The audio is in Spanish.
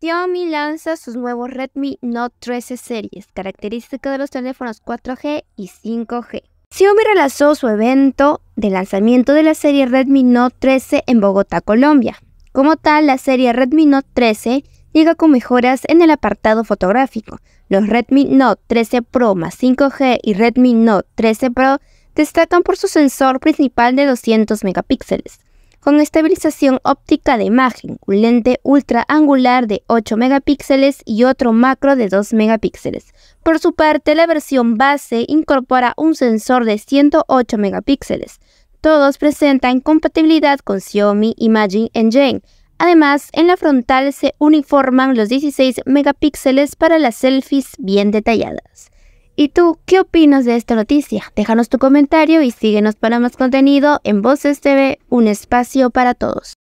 Xiaomi lanza sus nuevos Redmi Note 13 series, característica de los teléfonos 4G y 5G. Xiaomi relanzó su evento de lanzamiento de la serie Redmi Note 13 en Bogotá, Colombia. Como tal, la serie Redmi Note 13 llega con mejoras en el apartado fotográfico. Los Redmi Note 13 Pro más 5G y Redmi Note 13 Pro destacan por su sensor principal de 200 megapíxeles, con estabilización óptica de imagen, un lente ultra angular de 8 megapíxeles y otro macro de 2 megapíxeles. Por su parte, la versión base incorpora un sensor de 108 megapíxeles. Todos presentan compatibilidad con Xiaomi Imaging Engine. Además, en la frontal se uniforman los 16 megapíxeles para las selfies bien detalladas. ¿Y tú qué opinas de esta noticia? Déjanos tu comentario y síguenos para más contenido en Voces TV, un espacio para todos.